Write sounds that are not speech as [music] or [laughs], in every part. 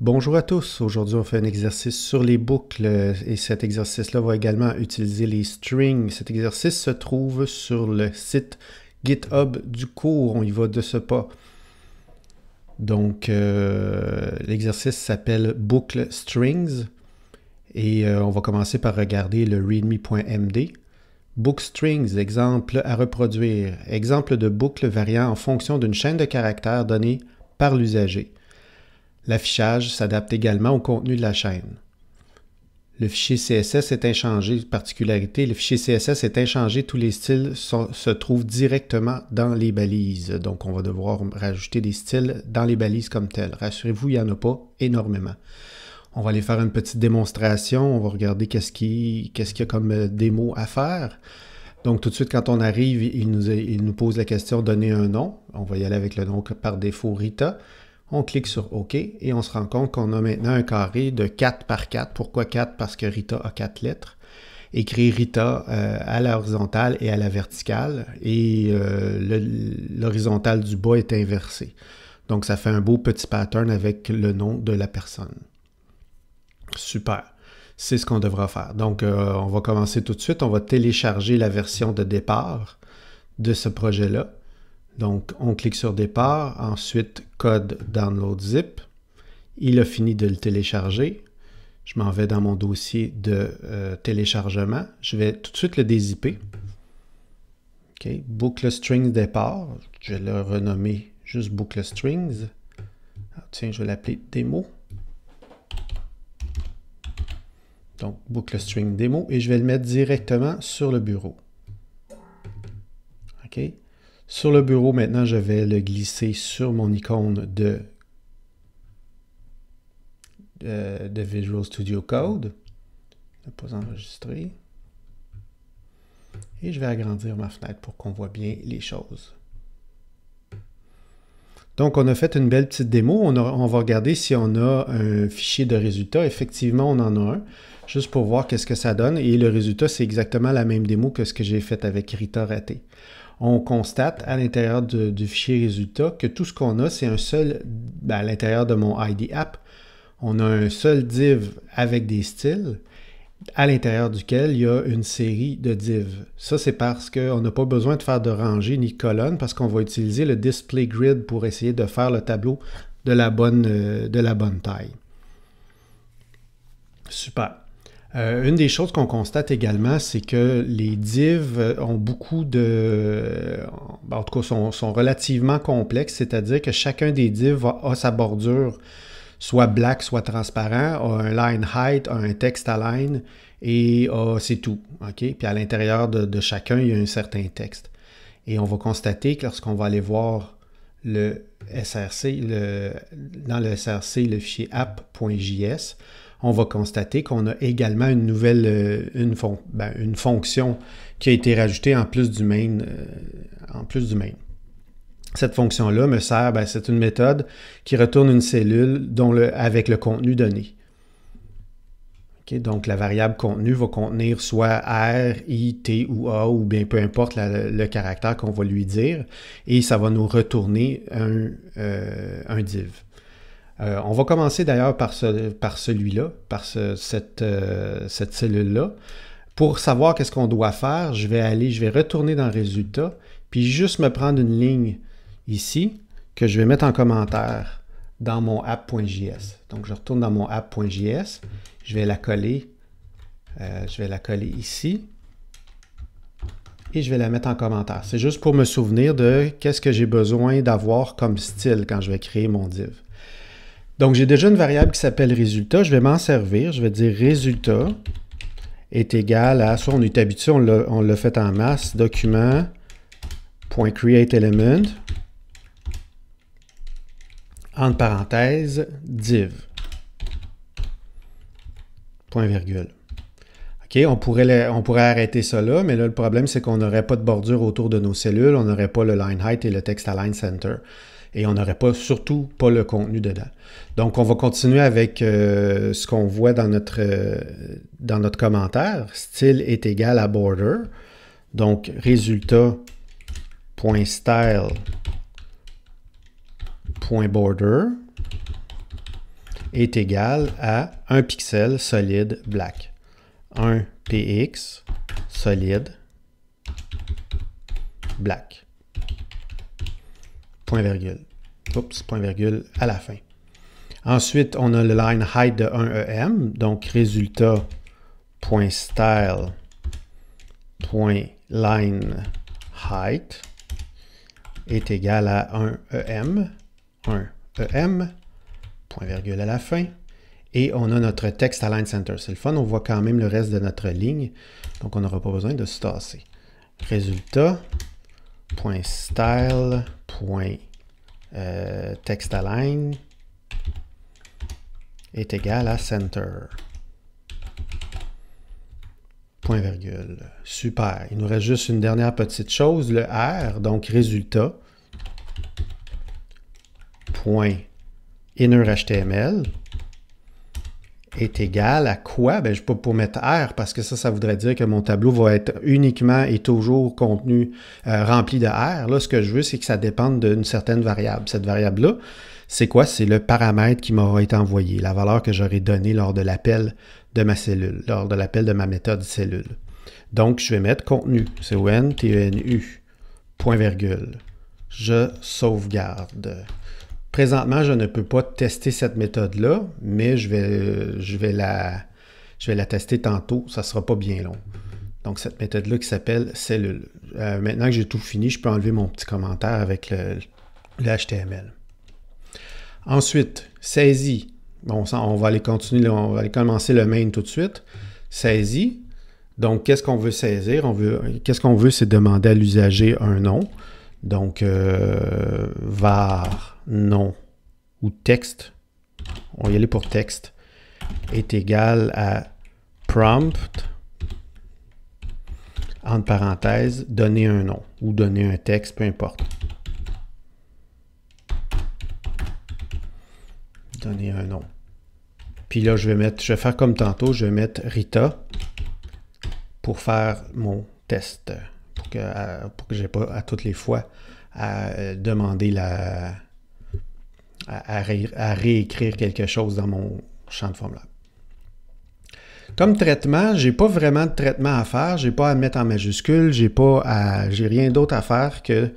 Bonjour à tous, aujourd'hui on fait un exercice sur les boucles euh, et cet exercice-là va également utiliser les strings. Cet exercice se trouve sur le site GitHub du cours, on y va de ce pas. Donc euh, l'exercice s'appelle boucle strings et euh, on va commencer par regarder le readme.md. Book strings, exemple à reproduire, exemple de boucle variant en fonction d'une chaîne de caractères donnée par l'usager. L'affichage s'adapte également au contenu de la chaîne. Le fichier CSS est inchangé. Particularité, le fichier CSS est inchangé. Tous les styles se trouvent directement dans les balises. Donc, on va devoir rajouter des styles dans les balises comme tel. Rassurez-vous, il n'y en a pas énormément. On va aller faire une petite démonstration. On va regarder qu'est-ce qu'il y a comme euh, démo à faire. Donc, tout de suite, quand on arrive, il nous, il nous pose la question « Donner un nom ». On va y aller avec le nom par défaut « Rita ». On clique sur OK et on se rend compte qu'on a maintenant un carré de 4 par 4. Pourquoi 4? Parce que Rita a 4 lettres. Écrit Rita euh, à la horizontale et à la verticale et euh, l'horizontale du bas est inversée. Donc ça fait un beau petit pattern avec le nom de la personne. Super. C'est ce qu'on devra faire. Donc euh, on va commencer tout de suite. On va télécharger la version de départ de ce projet-là. Donc, on clique sur Départ, ensuite Code Download Zip. Il a fini de le télécharger. Je m'en vais dans mon dossier de euh, téléchargement. Je vais tout de suite le dézipper. OK, Boucle Strings Départ. Je vais le renommer juste Boucle Strings. Ah, tiens, je vais l'appeler Démo. Donc, Boucle String Démo. Et je vais le mettre directement sur le bureau. OK. Sur le bureau, maintenant, je vais le glisser sur mon icône de, euh, Visual Studio Code. Ne pas enregistrer. Et je vais agrandir ma fenêtre pour qu'on voit bien les choses. Donc, on a fait une belle petite démo. On, va regarder si on a un fichier de résultat. Effectivement, on en a un, juste pour voir qu'est-ce que ça donne. Et le résultat, c'est exactement la même démo que ce que j'ai fait avec Rita Raté on constate à l'intérieur du fichier résultat que tout ce qu'on a, c'est un seul, ben, à l'intérieur de mon ID app, on a un seul div avec des styles à l'intérieur duquel il y a une série de divs. Ça, c'est parce qu'on n'a pas besoin de faire de rangées ni colonnes parce qu'on va utiliser le display grid pour essayer de faire le tableau de la bonne, euh, de la bonne taille. Super. Euh, une des choses qu'on constate également, c'est que les divs ont beaucoup de... En tout cas, sont, relativement complexes, c'est-à-dire que chacun des divs a, sa bordure, soit black, soit transparent, a un line height, a un text align, et c'est tout. Puis à l'intérieur de, chacun, il y a un certain texte. Et on va constater que lorsqu'on va aller voir le SRC, dans le SRC, le fichier app.js, on va constater qu'on a également une nouvelle euh, ben, une, fonction qui a été rajoutée en plus du main. Euh, en plus du main. Cette fonction-là me sert, ben, c'est une méthode qui retourne une cellule dont le, avec le contenu donné. donc la variable contenu va contenir soit R, I, T ou A, ou bien peu importe le caractère qu'on va lui dire, et ça va nous retourner un euh, div. Euh, on va commencer d'ailleurs par, celui-là, par euh, cette, cellule-là. Pour savoir qu'est-ce qu'on doit faire, je vais aller, je vais retourner dans résultat, puis juste me prendre une ligne ici que je vais mettre en commentaire dans mon app.js. Donc je retourne dans mon app.js, je vais la coller, euh, je vais la coller ici et je vais la mettre en commentaire. C'est juste pour me souvenir de qu'est-ce que j'ai besoin d'avoir comme style quand je vais créer mon div. Donc, j'ai déjà une variable qui s'appelle résultat. Je vais m'en servir. Je vais dire résultat est égal à, soit on est habitué, on l'a fait en masse, document.createElement, entre parenthèses, div, point virgule. OK, on pourrait, arrêter ça là, mais là, le problème, c'est qu'on n'aurait pas de bordure autour de nos cellules, on n'aurait pas le line height et le text align center et on n'aurait pas, surtout pas le contenu dedans. Donc, on va continuer avec euh, ce qu'on voit dans notre, euh, dans notre commentaire. Style est égal à border. Donc, résultat.style.border est égal à un pixel solide black. 1 px solide black point virgule. Oups, point virgule à la fin. Ensuite, on a le line height de 1em, donc résultat point style point line height est égal à 1em, 1em, point virgule à la fin. Et on a notre texte à line center. C'est le fun, on voit quand même le reste de notre ligne, donc on n'aura pas besoin de se tasser. Résultat, point style point euh, text align est égal à center. Point virgule. Super. Il nous reste juste une dernière petite chose, le R, donc résultat. Point inner est égal à quoi? Ben, je peux pas mettre R parce que ça, ça voudrait dire que mon tableau va être uniquement et toujours contenu euh, rempli de R. Là, ce que je veux, c'est que ça dépende d'une certaine variable. Cette variable-là, c'est quoi? C'est le paramètre qui m'aura été envoyé, la valeur que j'aurai donnée lors de l'appel de ma cellule, lors de l'appel de ma méthode cellule. Donc, je vais mettre contenu, c'est o n t e n u point virgule. Je sauvegarde. Présentement, je ne peux pas tester cette méthode-là, mais je vais, je, vais la, tester tantôt. Ça ne sera pas bien long. Donc, cette méthode-là qui s'appelle cellule. Euh, maintenant que j'ai tout fini, je peux enlever mon petit commentaire avec le, HTML. Ensuite, saisie. Bon, on va aller continuer, on va aller commencer le main tout de suite. Saisie. Donc, qu'est-ce qu'on veut saisir? On veut, qu'est-ce qu'on veut, c'est demander à l'usager un nom. Donc, euh, var, nom ou texte, on va y aller pour texte, est égal à prompt, entre parenthèses, donner un nom ou donner un texte, peu importe. Donner un nom. Puis là, je vais mettre, je vais faire comme tantôt, je vais mettre Rita pour faire mon test pour que, je pour j'ai pas à toutes les fois à euh, demander la. À, réécrire quelque chose dans mon champ de formulaire. Comme traitement, j'ai pas vraiment de traitement à faire, j'ai pas à mettre en majuscule, j'ai pas j'ai rien d'autre à faire que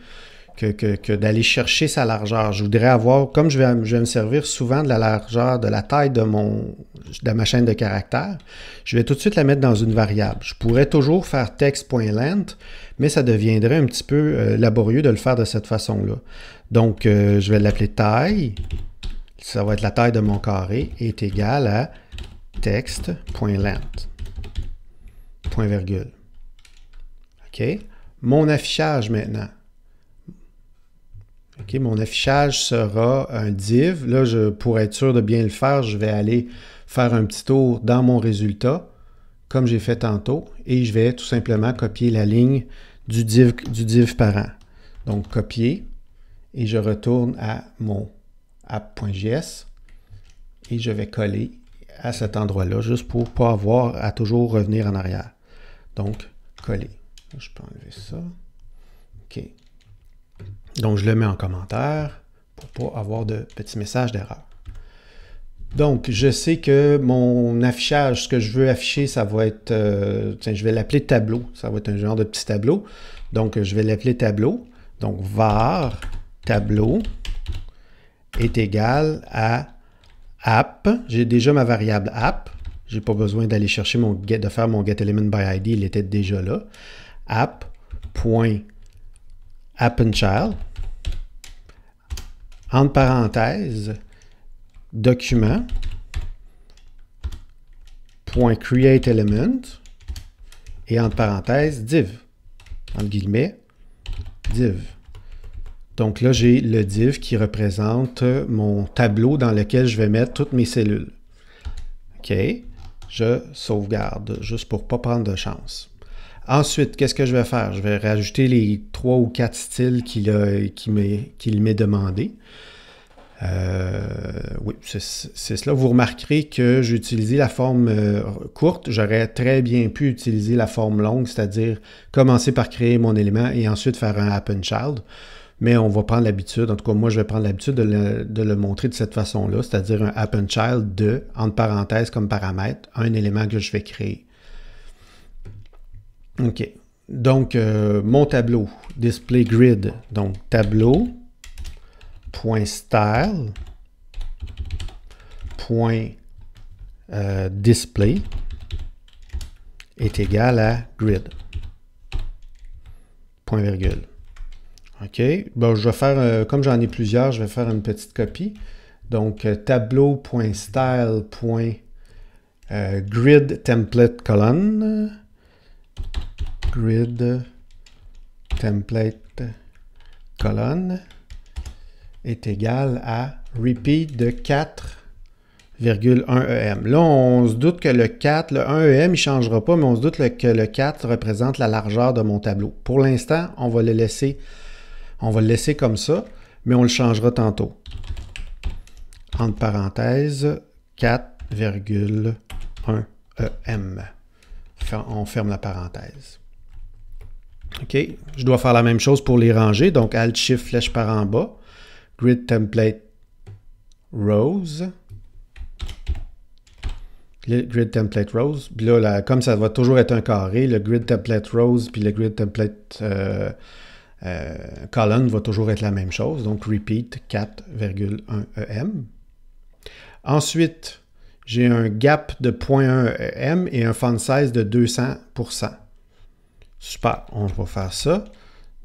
que, d'aller chercher sa largeur. Je voudrais avoir, comme je vais, me servir souvent de la largeur, de la taille de, mon, de ma chaîne de caractères, je vais tout de suite la mettre dans une variable. Je pourrais toujours faire text.length, mais ça deviendrait un petit peu euh, laborieux de le faire de cette façon-là. Donc, euh, je vais l'appeler taille, ça va être la taille de mon carré, est égale à text.length, point virgule. OK? Mon affichage maintenant mon affichage sera un div. Là, je, pour être sûr de bien le faire, je vais aller faire un petit tour dans mon résultat, comme j'ai fait tantôt, et je vais tout simplement copier la ligne du div, du div parent. Donc, copier, et je retourne à mon app.js, et je vais coller à cet endroit-là, juste pour ne pas avoir à toujours revenir en arrière. Donc, coller. Je peux enlever ça. OK. Donc, je le mets en commentaire pour pas avoir de petits messages d'erreur. Donc, je sais que mon affichage, ce que je veux afficher, ça va être, euh, je vais l'appeler tableau. Ça va être un genre de petit tableau. Donc, je vais l'appeler tableau. Donc, var tableau est égal à app. J'ai déjà ma variable app. J'ai pas besoin d'aller chercher mon get, de faire mon getElementById. Il était déjà là. App. AppenChild, entre parenthèses, document, point create et entre parenthèses, div, entre guillemets, div. Donc là, j'ai le div qui représente mon tableau dans lequel je vais mettre toutes mes cellules. OK. Je sauvegarde, juste pour ne pas prendre de chance. Ensuite, qu'est-ce que je vais faire? Je vais rajouter les trois ou quatre styles qu'il m'ait m'est demandé. Euh, oui, c'est cela. Vous remarquerez que j'ai utilisé la forme euh, courte. J'aurais très bien pu utiliser la forme longue, c'est-à-dire commencer par créer mon élément et ensuite faire un happen child. Mais on va prendre l'habitude, en tout cas moi je vais prendre l'habitude de, de, le montrer de cette façon-là, c'est-à-dire un happen child de, entre parenthèses comme paramètre, un élément que je vais créer. OK. Donc, euh, mon tableau, display grid, donc tableau.style.display euh, est égal à grid. Point virgule. OK. je vais faire, euh, comme j'en ai plusieurs, je vais faire une petite copie. Donc, tableau.style.grid template colonne grid template colonne est égal à repeat de 4,1 EM. Là, on se doute que le 4, le 1 EM, il ne changera pas, mais on se doute que le 4 représente la largeur de mon tableau. Pour l'instant, on va le laisser, on va le laisser comme ça, mais on le changera tantôt. Entre parenthèses, 4,1 EM on ferme la parenthèse. OK, je dois faire la même chose pour les ranger, donc Alt Shift flèche par en bas, Grid Template Rose, Grid Template Rose, là, comme ça va toujours être un carré, le Grid Template Rose puis le Grid Template euh, euh, Column va toujours être la même chose, donc Repeat 4,1 EM. Ensuite, j'ai un gap de 0.1 euh, m et un font size de 200 Super, on va faire ça.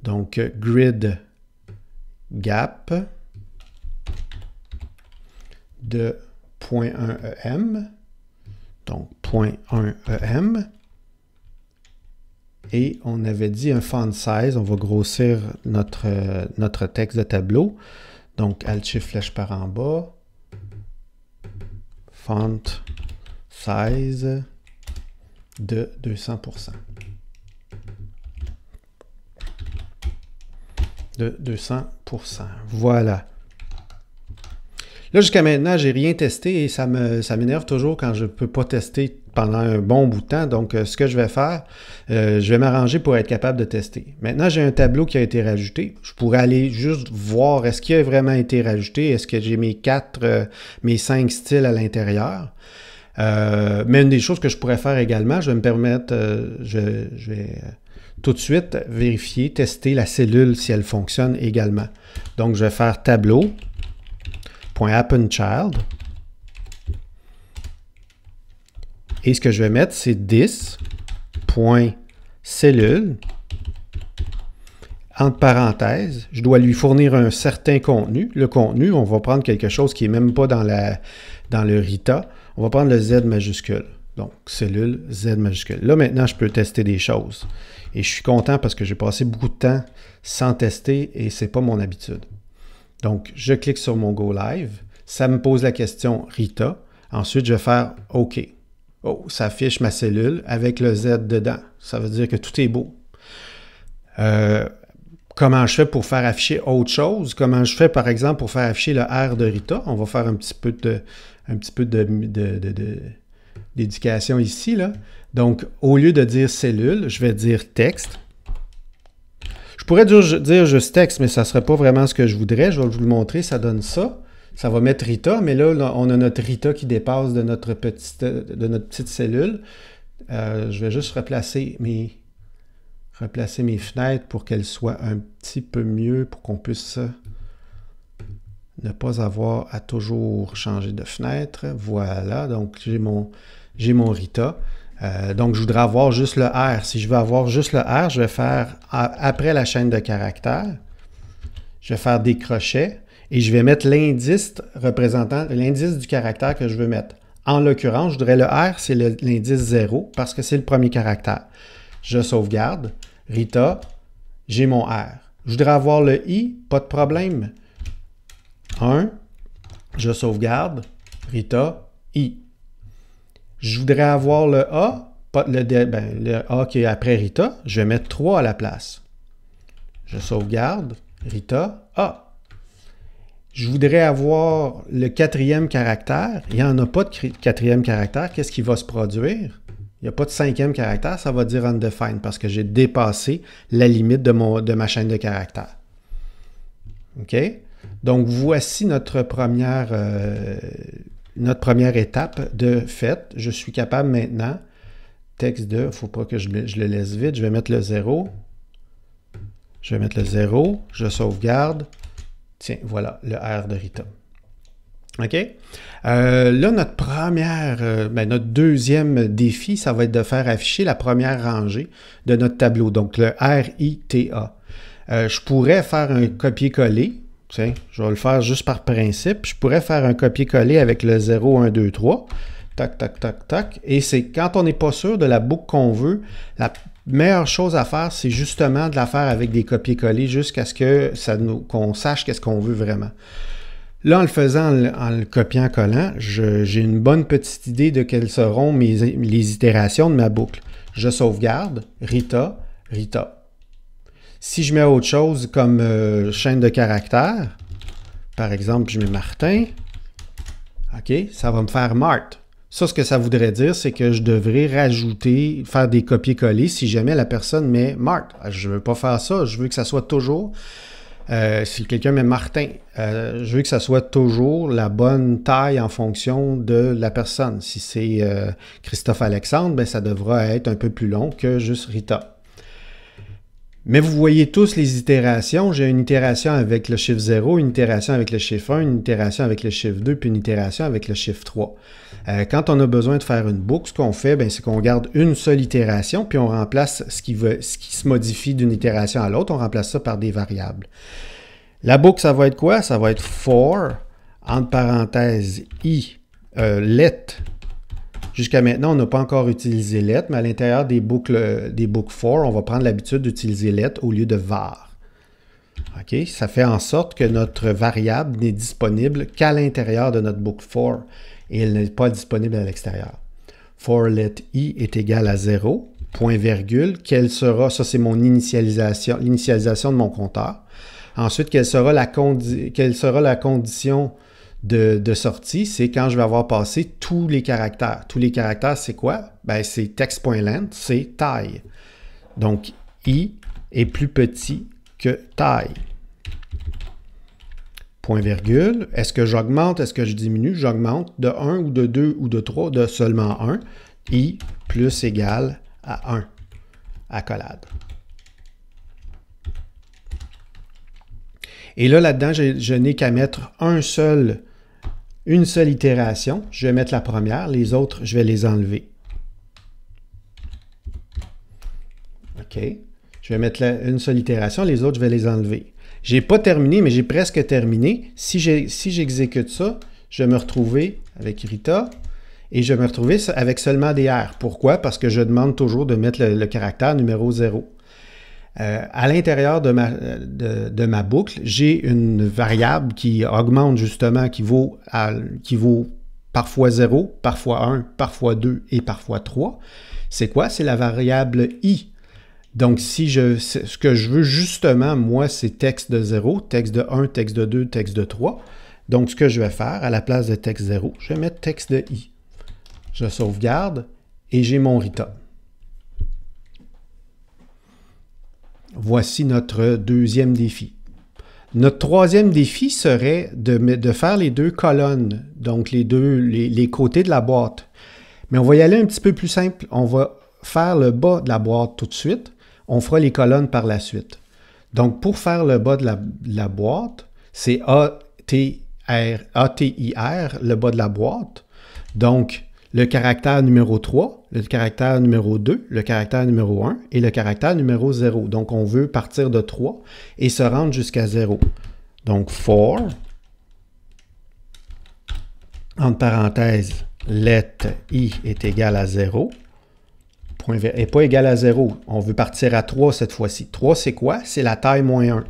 Donc, euh, grid gap de 0.1 em, euh, donc 0.1 em, et on avait dit un font size, on va grossir notre, texte de tableau, donc alt flèche par en bas, font size de 200%. De 200%. Voilà. Là, jusqu'à maintenant, j'ai rien testé et ça m'énerve ça toujours quand je ne peux pas tester pendant un bon bout de temps. Donc, euh, ce que je vais faire, euh, je vais m'arranger pour être capable de tester. Maintenant, j'ai un tableau qui a été rajouté. Je pourrais aller juste voir est-ce qu'il a vraiment été rajouté, est-ce que j'ai mes quatre, euh, mes cinq styles à l'intérieur. mais une des choses que je pourrais faire également, je vais me permettre, je, vais tout de suite vérifier, tester la cellule si elle fonctionne également. Donc, je vais faire tableau.appenchild. Et ce que je vais mettre, c'est 10.cellule. Entre parenthèses, je dois lui fournir un certain contenu. Le contenu, on va prendre quelque chose qui n'est même pas dans, la, dans le RITA. On va prendre le Z majuscule. Donc, cellule Z majuscule. Là, maintenant, je peux tester des choses. Et je suis content parce que j'ai passé beaucoup de temps sans tester et ce n'est pas mon habitude. Donc, je clique sur mon Go Live. Ça me pose la question Rita. Ensuite, je vais faire OK. Oh, ça affiche ma cellule avec le Z dedans. Ça veut dire que tout est beau. Euh, comment je fais pour faire afficher autre chose? Comment je fais, par exemple, pour faire afficher le R de Rita? On va faire un petit peu de, un petit peu d'éducation ici. Là. Donc, au lieu de dire cellule, je vais dire texte. Je pourrais dire, dire juste texte, mais ça ne serait pas vraiment ce que je voudrais. Je vais vous le montrer, ça donne ça ça va mettre Rita, mais là, on a notre Rita qui dépasse de notre petite, de notre petite cellule. Euh, je vais juste replacer mes, fenêtres pour qu'elles soient un petit peu mieux, pour qu'on puisse ne pas avoir à toujours changer de fenêtre. Voilà, donc j'ai mon, Rita. Euh, donc, je voudrais avoir juste le R. Si je veux avoir juste le R, je vais faire, après la chaîne de caractères, je vais faire des crochets et je vais mettre l'indice représentant l'indice du caractère que je veux mettre. En l'occurrence, je voudrais le R, c'est l'indice 0 parce que c'est le premier caractère. Je sauvegarde. Rita, j'ai mon R. Je voudrais avoir le I, pas de problème. 1, je sauvegarde. Rita, I. Je voudrais avoir le A, le, ben, le A qui est après Rita. Je vais mettre 3 à la place. Je sauvegarde. Rita, A je voudrais avoir le quatrième caractère. Il n'y en a pas de quatrième caractère. Qu'est-ce qui va se produire? Il n'y a pas de cinquième caractère. Ça va dire undefined parce que j'ai dépassé la limite de, de ma chaîne de caractère. OK? Donc, voici notre première, euh, notre première étape de fait. Je suis capable maintenant, texte 2, il ne faut pas que je, le laisse vite. Je vais mettre le zéro. Je vais mettre le 0. Je sauvegarde. Tiens, voilà le R de Rita. OK? Euh, là, notre première, euh, ben, notre deuxième défi, ça va être de faire afficher la première rangée de notre tableau, donc le r, i, t, a euh, ». je pourrais faire un copier-coller. Je vais le faire juste par principe. Je pourrais faire un copier-coller avec le 0, 1, 2, 3. Tac, tac, tac, tac. Et c'est quand on n'est pas sûr de la boucle qu'on veut, la meilleure chose à faire, c'est justement de la faire avec des copier-coller jusqu'à ce que ça nous, qu'on sache qu'est-ce qu'on veut vraiment. Là, en le faisant, en le, copiant-collant, j'ai une bonne petite idée de quelles seront les itérations de ma boucle. Je sauvegarde, Rita, Rita. Si je mets autre chose comme euh, chaîne de caractères, par exemple, je mets Martin, OK, ça va me faire Mart. Ça, ce que ça voudrait dire, c'est que je devrais rajouter, faire des copier-coller si jamais la personne met Marc. Je ne veux pas faire ça, je veux que ça soit toujours. Euh, si quelqu'un met Martin, euh, je veux que ça soit toujours la bonne taille en fonction de la personne. Si c'est euh, Christophe Alexandre, ben, ça devra être un peu plus long que juste Rita. Mais vous voyez tous les itérations. J'ai une itération avec le chiffre 0, une itération avec le chiffre 1, une itération avec le chiffre 2, puis une itération avec le chiffre 3. Euh, quand on a besoin de faire une boucle, ce qu'on fait, ben, c'est qu'on garde une seule itération, puis on remplace ce qui, se modifie d'une itération à l'autre, on remplace ça par des variables. La boucle, ça va être quoi? Ça va être for, entre parenthèses, i, euh, let Jusqu'à maintenant, on n'a pas encore utilisé let, mais à l'intérieur des boucles des boucles for, on va prendre l'habitude d'utiliser let au lieu de var. OK, Ça fait en sorte que notre variable n'est disponible qu'à l'intérieur de notre boucle for et elle n'est pas disponible à l'extérieur. For let i est égal à 0, point virgule, quelle sera, ça c'est mon initialisation, l'initialisation de mon compteur. Ensuite, quelle sera la, quelle sera la condition de, sortie, c'est quand je vais avoir passé tous les caractères. Tous les caractères, c'est quoi? Ben, c'est text.length, c'est taille. Donc, i est plus petit que taille. Point virgule. Est-ce que j'augmente? Est-ce que je diminue? J'augmente de 1 ou de 2 ou de 3, de seulement 1. i plus égal à 1. Accolade. Et là, là-dedans, je, n'ai qu'à mettre un seul, une seule itération. Je vais mettre la première, les autres, je vais les enlever. OK. Je vais mettre une seule itération, les autres, je vais les enlever. J'ai pas terminé, mais j'ai presque terminé. Si j'exécute si ça, je vais me retrouver avec Rita et je vais me retrouver avec seulement des R. Pourquoi? Parce que je demande toujours de mettre le caractère numéro 0. Euh, à l'intérieur de ma, euh, de, ma boucle, j'ai une variable qui augmente justement, qui vaut, qui vaut parfois 0, parfois 1, parfois 2 et parfois 3. C'est quoi? C'est la variable i. Donc, si je, ce que je veux justement, moi, c'est texte de 0, texte de 1, texte de 2, texte de 3. Donc, ce que je vais faire, à la place de texte 0, je vais mettre texte de i. Je sauvegarde et j'ai mon RITA. Voici notre deuxième défi. Notre troisième défi serait de, faire les deux colonnes, donc les deux les, côtés de la boîte. Mais on va y aller un petit peu plus simple. On va faire le bas de la boîte tout de suite. On fera les colonnes par la suite. Donc, pour faire le bas de la, la boîte, c'est I R le bas de la boîte. Donc, le caractère numéro 3, le caractère numéro 2, le caractère numéro 1 et le caractère numéro 0. Donc, on veut partir de 3 et se rendre jusqu'à 0. Donc, for, entre parenthèses, let i est égal à 0, point pas égal à 0. On veut partir à 3 cette fois-ci. 3, c'est quoi? C'est la taille moins 1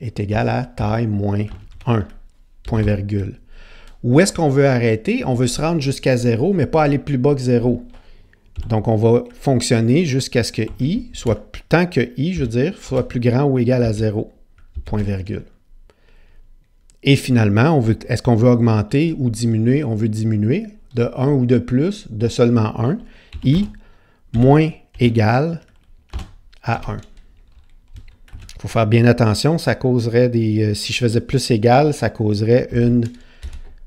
est égal à taille moins 1, point virgule. Où est-ce qu'on veut arrêter? On veut se rendre jusqu'à 0, mais pas aller plus bas que 0. Donc, on va fonctionner jusqu'à ce que i soit, tant que i, je veux dire, soit plus grand ou égal à 0, point virgule. Et finalement, est-ce qu'on veut augmenter ou diminuer? On veut diminuer de 1 ou de plus, de seulement 1, i moins égal à 1. Il faut faire bien attention, ça causerait des... Euh, si je faisais plus égal, ça causerait une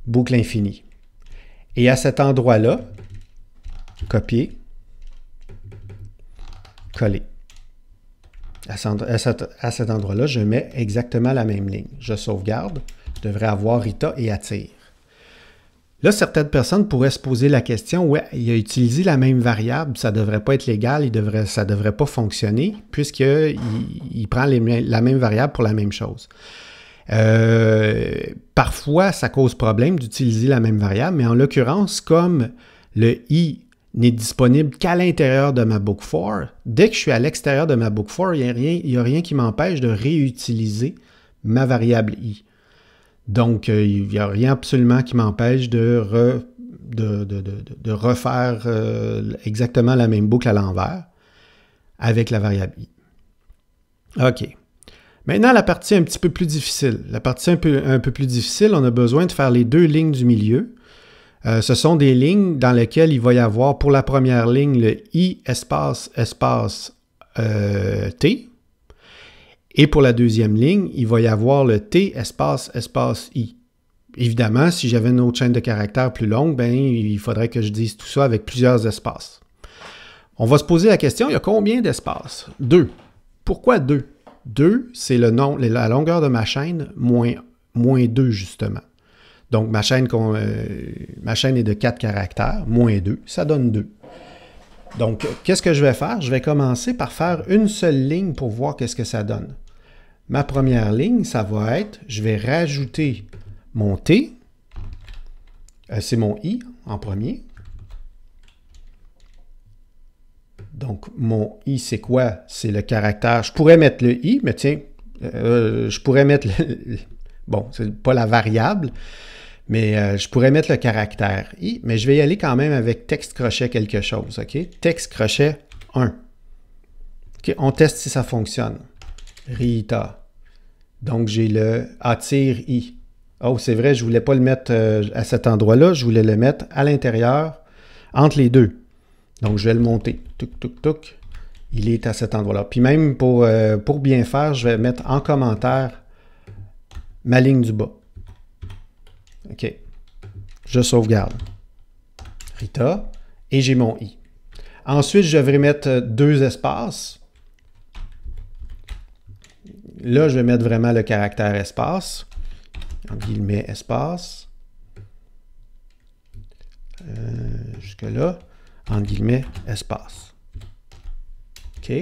boucle infinie. Et à cet endroit-là, copier, coller. À cet, endroit-là, je mets exactement la même ligne. Je sauvegarde, je devrais avoir Rita et attire. Là, certaines personnes pourraient se poser la question, ouais, il a utilisé la même variable, ça ne devrait pas être légal, ça ne devrait pas fonctionner, puisqu'il il prend la même variable pour la même chose. Euh, parfois, ça cause problème d'utiliser la même variable, mais en l'occurrence, comme le i n'est disponible qu'à l'intérieur de ma boucle « for », dès que je suis à l'extérieur de ma boucle « for », il n'y a, rien, a rien qui m'empêche de réutiliser ma variable i. Donc, euh, il n'y a rien absolument qui m'empêche de, refaire euh, exactement la même boucle à l'envers avec la variable i. OK. Maintenant, la partie un petit peu plus difficile. La partie un peu, un peu plus difficile, on a besoin de faire les deux lignes du milieu. Euh, ce sont des lignes dans lesquelles il va y avoir pour la première ligne le I espace espace euh, T. Et pour la deuxième ligne, il va y avoir le T espace espace I. Évidemment, si j'avais une autre chaîne de caractères plus longue, ben, il faudrait que je dise tout ça avec plusieurs espaces. On va se poser la question, il y a combien d'espaces? Deux. Pourquoi deux? 2, c'est le nom, la longueur de ma chaîne, moins, 2 justement. Donc ma chaîne, euh, est de 4 caractères, moins 2, ça donne 2. Donc qu'est-ce que je vais faire? Je vais commencer par faire une seule ligne pour voir qu'est-ce que ça donne. Ma première ligne, ça va être, je vais rajouter mon T, euh, c'est mon I en premier, Donc, mon i, c'est quoi? C'est le caractère. Je pourrais mettre le i, mais tiens, euh, je pourrais mettre le... [laughs] Bon, c'est pas la variable, mais euh, je pourrais mettre le caractère i, mais je vais y aller quand même avec texte crochet quelque chose, OK? Texte crochet 1. OK, on teste si ça fonctionne. Rita. Donc, j'ai le attire i. Oh, c'est vrai, je voulais pas le mettre euh, à cet endroit-là, je voulais le mettre à l'intérieur, entre les deux. Donc, je vais le monter. Il est à cet endroit-là. Puis même euh, pour, bien faire, je vais mettre en commentaire ma ligne du bas. OK. Je sauvegarde. Rita. Et j'ai mon i. Ensuite, je devrais mettre deux espaces. Là, je vais mettre vraiment le caractère espace. En guillemets, espace. Euh, jusque-là. En guillemets, espace. OK?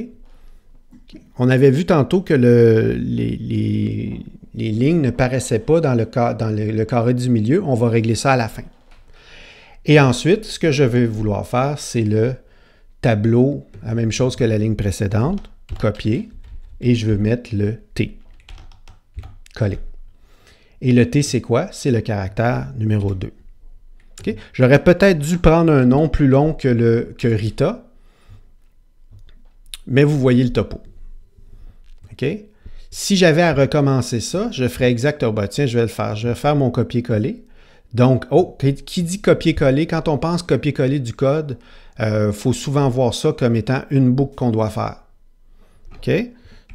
On avait vu tantôt que les, lignes ne paraissaient pas dans, le, le carré du milieu. On va régler ça à la fin. Et ensuite, ce que je vais vouloir faire, c'est le tableau, la même chose que la ligne précédente, copier, et je veux mettre le T, coller. Et le T, c'est quoi? C'est le caractère numéro 2. J'aurais peut-être dû prendre un nom plus long que, Rita, mais vous voyez le topo. Si j'avais à recommencer ça, je ferais exactement, oh, bah, tiens, je vais le faire. Je vais faire mon copier-coller. Donc, oh, qui dit copier-coller? Quand on pense copier-coller du code, il euh, faut souvent voir ça comme étant une boucle qu'on doit faire.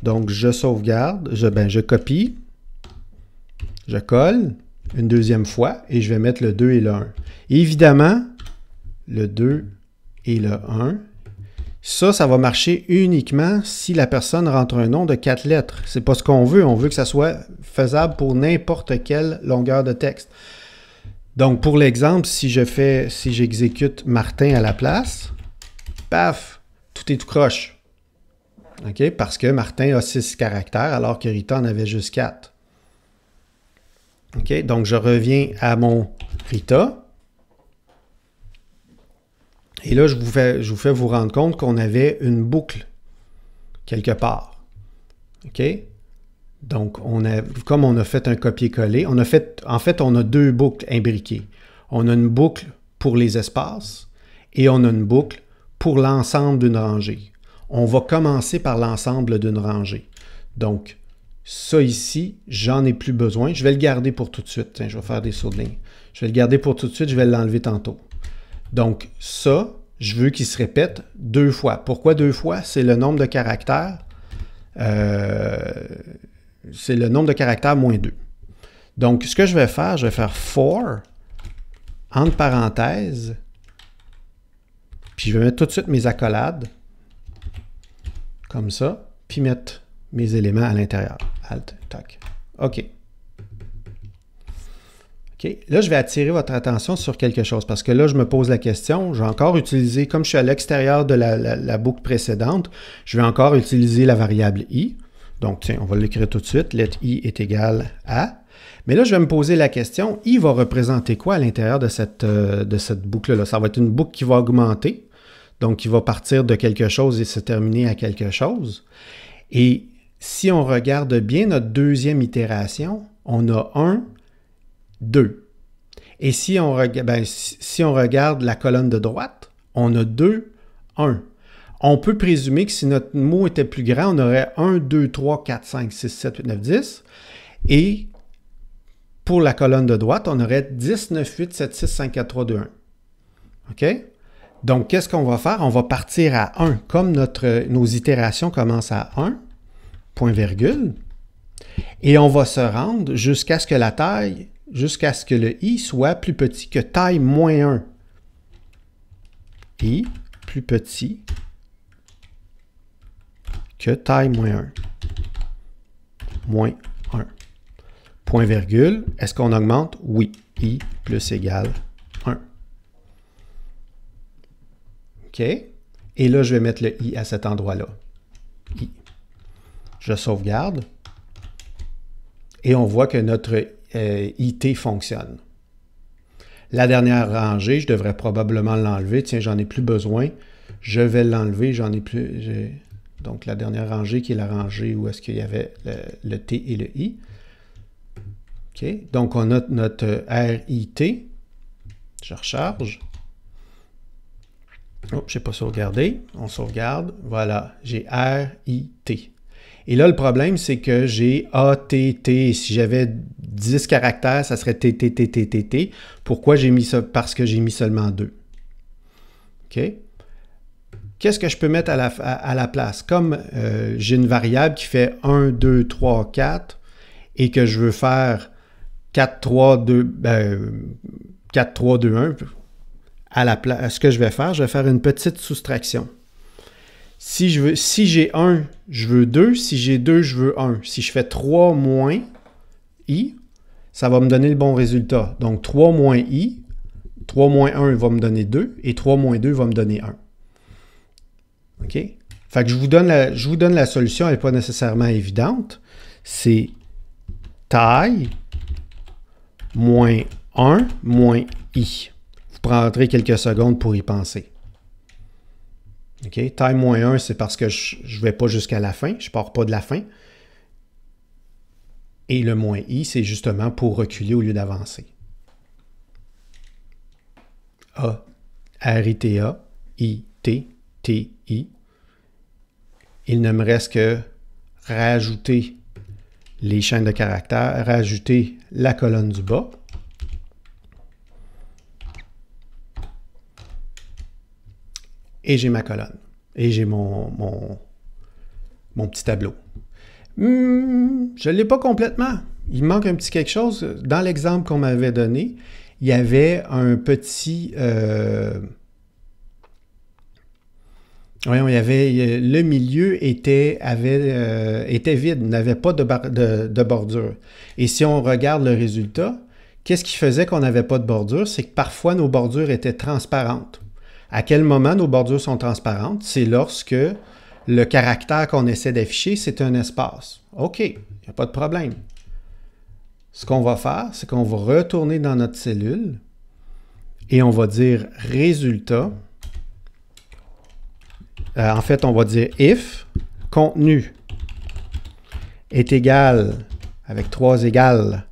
Donc, je sauvegarde, je, ben, je copie, je colle, une deuxième fois et je vais mettre le 2 et le 1. évidemment, le 2 et le 1, ça, ça va marcher uniquement si la personne rentre un nom de quatre lettres. C'est pas ce qu'on veut. On veut que ça soit faisable pour n'importe quelle longueur de texte. Donc, pour l'exemple, si je fais, si j'exécute Martin à la place, paf, tout est tout croche. OK? Parce que Martin a 6 caractères alors que Rita en avait juste 4. OK, donc je reviens à mon Rita. Et là, je vous fais, vous, rendre compte qu'on avait une boucle quelque part. OK? Donc, on a, comme on a fait un copier-coller, on fait, en fait, on a deux boucles imbriquées. On a une boucle pour les espaces et on a une boucle pour l'ensemble d'une rangée. On va commencer par l'ensemble d'une rangée. Donc, ça ici, j'en ai plus besoin. Je vais le garder pour tout de suite. je vais faire des sauts de ligne. Je vais le garder pour tout de suite, je vais l'enlever tantôt. Donc ça, je veux qu'il se répète deux fois. Pourquoi deux fois? C'est le nombre de caractères. Euh, c'est le nombre de caractères moins deux Donc, ce que je vais faire, je vais faire for, entre parenthèses, puis je vais mettre tout de suite mes accolades, comme ça, puis mettre mes éléments à l'intérieur. Alt, tac. OK. OK. Là, je vais attirer votre attention sur quelque chose parce que là, je me pose la question. J'ai encore utilisé, comme je suis à l'extérieur de la, boucle précédente, je vais encore utiliser la variable i. Donc, tiens, on va l'écrire tout de suite. Let i est égal à. Mais là, je vais me poser la question, i va représenter quoi à l'intérieur de cette, euh, de cette boucle-là? Ça va être une boucle qui va augmenter, donc qui va partir de quelque chose et se terminer à quelque chose. Et si on regarde bien notre deuxième itération, on a 1, 2. Et ben, si on, regarde la colonne de droite, on a 2, 1. On peut présumer que si notre mot était plus grand, on aurait 1, 2, 3, 4, 5, 6, 7, 8, 9, 10. Et pour la colonne de droite, on aurait 10, 9, 8, 7, 6, 5, 4, 3, 2, 1. OK? Donc, qu'est-ce qu'on va faire? On va partir à 1. Comme nos itérations commencent à 1, point virgule, et on va se rendre jusqu'à ce que la taille, jusqu'à ce que le i soit plus petit que taille moins 1. i plus petit que taille moins 1. Moins 1. Point virgule, est-ce qu'on augmente? Oui. i plus égal 1. OK? Et là, je vais mettre le i à cet endroit-là. Je sauvegarde. Et on voit que notre euh, IT fonctionne. La dernière rangée, je devrais probablement l'enlever. Tiens, j'en ai plus besoin. Je vais l'enlever. J'en ai plus. Donc, la dernière rangée qui est la rangée où est-ce qu'il y avait le, T et le I. OK. Donc, on note notre euh, RIT. Je recharge. Oh, je n'ai pas sauvegardé. On sauvegarde. Voilà, j'ai RIT. Et là, le problème, c'est que j'ai ATT. Si j'avais 10 caractères, ça serait T, T, T, T, T, T. Pourquoi j'ai mis ça? Parce que j'ai mis seulement 2. OK? Qu'est-ce que je peux mettre à la, place? Comme euh, j'ai une variable qui fait 1, 2, 3, 4 et que je veux faire 4, 3, 2, 4, 3, 2, 1, à ce que je vais faire, je vais faire une petite soustraction. Si je veux, si j'ai 1, je veux 2. Si j'ai 2, je veux 1. Si je fais 3 moins i, ça va me donner le bon résultat. Donc 3 moins i, 3 moins 1 va me donner 2 et 3 moins 2 va me donner 1. OK? Fait que je vous donne je vous donne la solution, elle n'est pas nécessairement évidente. C'est taille moins 1 moins i. Vous prendrez quelques secondes pour y penser. Taille moins 1, c'est parce que je ne vais pas jusqu'à la fin, je ne pars pas de la fin. Et le moins i, c'est justement pour reculer au lieu d'avancer. A, R, I, T, A, I, T, T, I. Il ne me reste que rajouter les chaînes de caractères, rajouter la colonne du bas. et j'ai ma colonne et j'ai mon, mon, petit tableau. Hmm, je ne l'ai pas complètement. Il manque un petit quelque chose. Dans l'exemple qu'on m'avait donné, il y avait un petit... Euh, voyons, y avait, le milieu était, avait, euh, était vide, n'avait pas de, de, bordure. Et si on regarde le résultat, qu'est-ce qui faisait qu'on n'avait pas de bordure? C'est que parfois nos bordures étaient transparentes. À quel moment nos bordures sont transparentes? C'est lorsque le caractère qu'on essaie d'afficher, c'est un espace. OK, il n'y a pas de problème. Ce qu'on va faire, c'est qu'on va retourner dans notre cellule et on va dire résultat. Euh, en fait, on va dire if contenu est égal avec 3 égales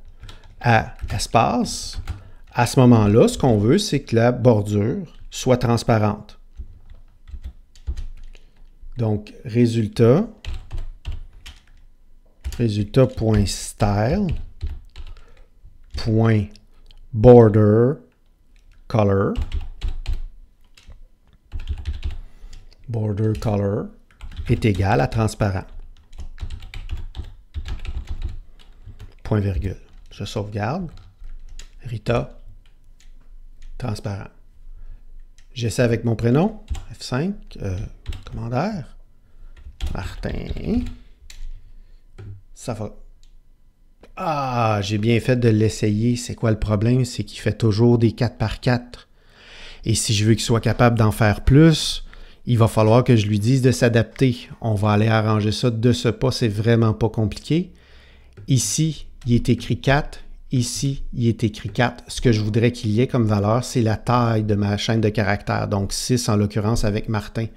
à espace. À ce moment-là, ce qu'on veut, c'est que la bordure soit transparente. Donc, résultat, résultat.style, point border color, border color est égal à transparent. Point virgule. Je sauvegarde. Rita, transparent. J'essaie avec mon prénom. F5. Euh, Martin. Ça va. Ah, j'ai bien fait de l'essayer. C'est quoi le problème? C'est qu'il fait toujours des 4 par 4. Et si je veux qu'il soit capable d'en faire plus, il va falloir que je lui dise de s'adapter. On va aller arranger ça de ce pas. C'est vraiment pas compliqué. Ici, il est écrit 4. Ici, il est écrit 4. Ce que je voudrais qu'il y ait comme valeur, c'est la taille de ma chaîne de caractères. Donc 6 en l'occurrence avec Martin.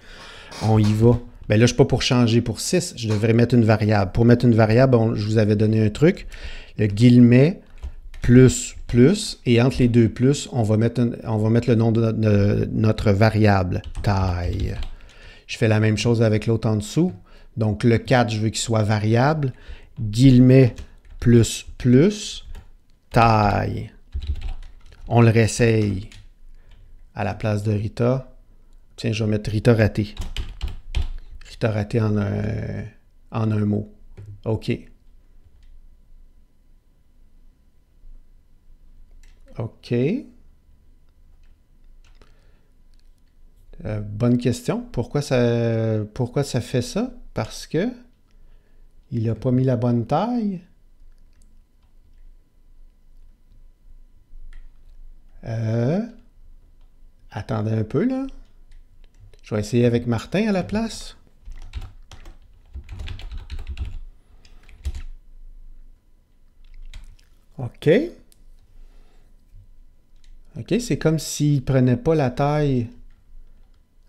On y va. Ben là, je ne suis pas pour changer pour 6. Je devrais mettre une variable. Pour mettre une variable, on, je vous avais donné un truc. Le guillemet plus plus. Et entre les deux plus, on va mettre, on va mettre le nom de notre, de notre variable. Taille. Je fais la même chose avec l'autre en dessous. Donc le 4, je veux qu'il soit variable. Guillemet plus plus taille. On le réessaye. À la place de Rita, tiens, je vais mettre Rita raté. Rita raté en un, en un mot. OK. OK. Euh, bonne question. Pourquoi ça, pourquoi ça fait ça? Parce que il n'a pas mis la bonne taille. Euh, attendez un peu, là. Je vais essayer avec Martin à la place. OK. OK, c'est comme s'il ne prenait pas la taille,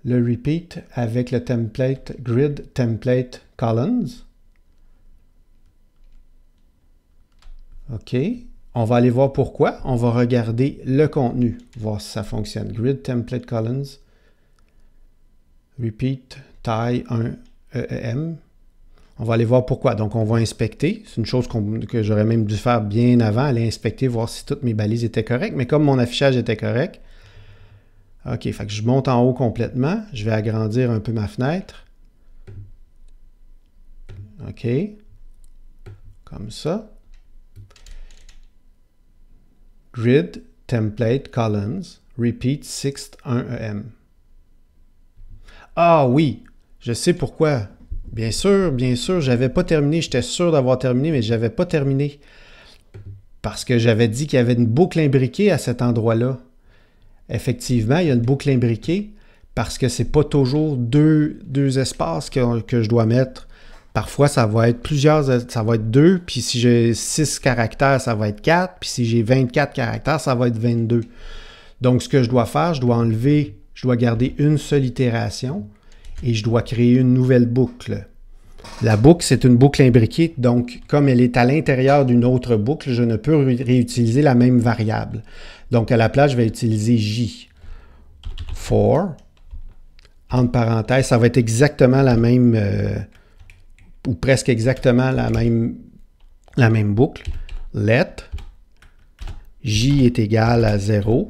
le repeat, avec le template grid template columns. OK. On va aller voir pourquoi. On va regarder le contenu, voir si ça fonctionne. Grid template columns, repeat, taille 1 EEM. On va aller voir pourquoi. Donc, on va inspecter. C'est une chose que j'aurais même dû faire bien avant, aller inspecter, voir si toutes mes balises étaient correctes. Mais comme mon affichage était correct, OK, fait que je monte en haut complètement. Je vais agrandir un peu ma fenêtre. OK. Comme ça grid template columns repeat 1 em Ah oui, je sais pourquoi. Bien sûr, bien sûr, j'avais pas terminé. J'étais sûr d'avoir terminé, mais j'avais pas terminé. Parce que j'avais dit qu'il y avait une boucle imbriquée à cet endroit-là. Effectivement, il y a une boucle imbriquée parce que c'est pas toujours deux, deux espaces que je dois mettre. Parfois, ça va être plusieurs, ça va être deux. Puis si j'ai six caractères, ça va être quatre, Puis si j'ai 24 caractères, ça va être 22. Donc, ce que je dois faire, je dois enlever, je dois garder une seule itération et je dois créer une nouvelle boucle. La boucle, c'est une boucle imbriquée, donc comme elle est à l'intérieur d'une autre boucle, je ne peux réutiliser la même variable. Donc à la place, je vais utiliser j. For, entre parenthèses, ça va être exactement la même, euh, ou presque exactement la même, la même boucle. Let j est égal à 0.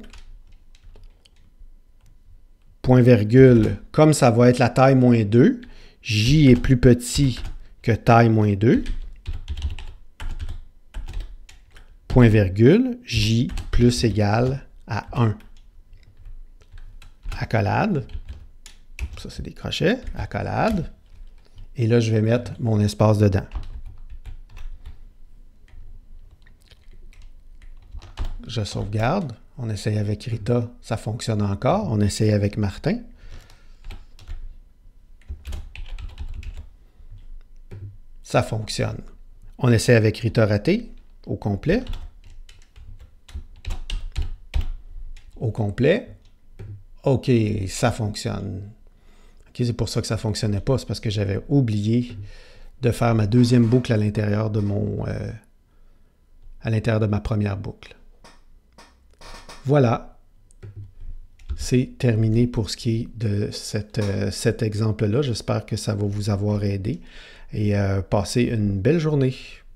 Point virgule, comme ça va être la taille moins 2, j est plus petit que taille moins 2. Point virgule, j plus égal à 1. Accolade. Ça, c'est des crochets. Accolade. Et là, je vais mettre mon espace dedans. Je sauvegarde. On essaye avec Rita, ça fonctionne encore. On essaye avec Martin. Ça fonctionne. On essaie avec Rita raté au complet. Au complet. OK, ça fonctionne c'est pour ça que ça ne fonctionnait pas. C'est parce que j'avais oublié de faire ma deuxième boucle à l'intérieur de mon. Euh, à l'intérieur de ma première boucle. Voilà. C'est terminé pour ce qui est de euh, cet exemple-là. J'espère que ça va vous avoir aidé et euh, passez une belle journée.